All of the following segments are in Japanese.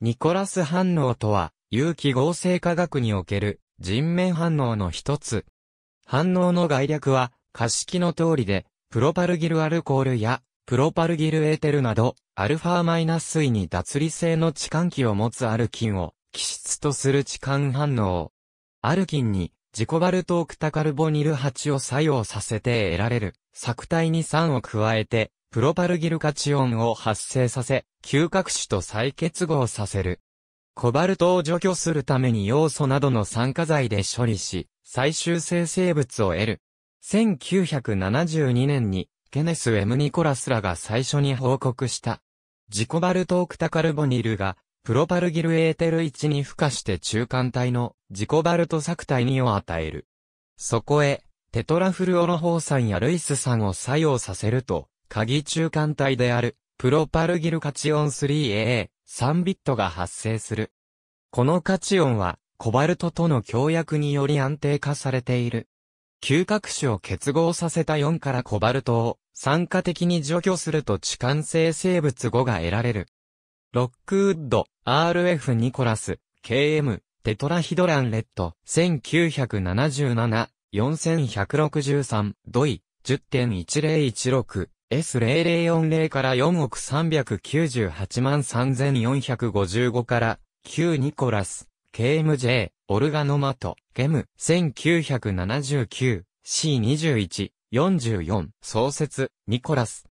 ニコラス反応とは、有機合成化学における人面反応の一つ。反応の概略は、可式の通りで、プロパルギルアルコールや、プロパルギルエーテルなど、アルファマイナス水に脱離性の置換器を持つアルキンを、基質とする置換反応。アルキンに、自己バルトオクタカルボニル8を作用させて得られる、作体に酸を加えて、プロパルギルカチオンを発生させ、嗅覚種と再結合させる。コバルトを除去するために要素などの酸化剤で処理し、最終生成物を得る。1972年に、ケネス・エム・ニコラスらが最初に報告した。ジコバルトオクタカルボニルが、プロパルギルエーテル1に付加して中間体のジコバルト作体2を与える。そこへ、テトラフルオロホー酸やルイス酸を作用させると、鍵中間体である、プロパルギルカチオン 3AA、3ビットが発生する。このカチオンは、コバルトとの協約により安定化されている。嗅覚種を結合させた4からコバルトを、酸化的に除去すると痴漢性生物5が得られる。ロックウッド、RF ニコラス、KM、テトラヒドランレッド、1977、4163、ドイ、10.1016、S0040 から4億398万3455から、旧ニコラス、KMJ、オルガノマト、ゲム、1979、C21、44、創設、ニコラス。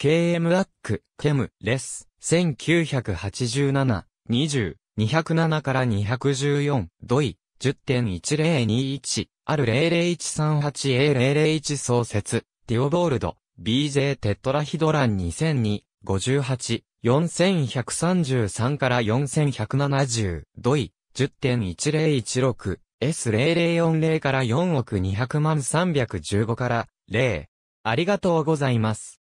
KM アック、ケム、レス、1987、20、207から214、ドイ、10.1021、R00138A001 創設、ディオボールド。BJ テトラヒドラン2002、58、4133から4170、ドイ、10.1016、S0040 から4億200万315から0。ありがとうございます。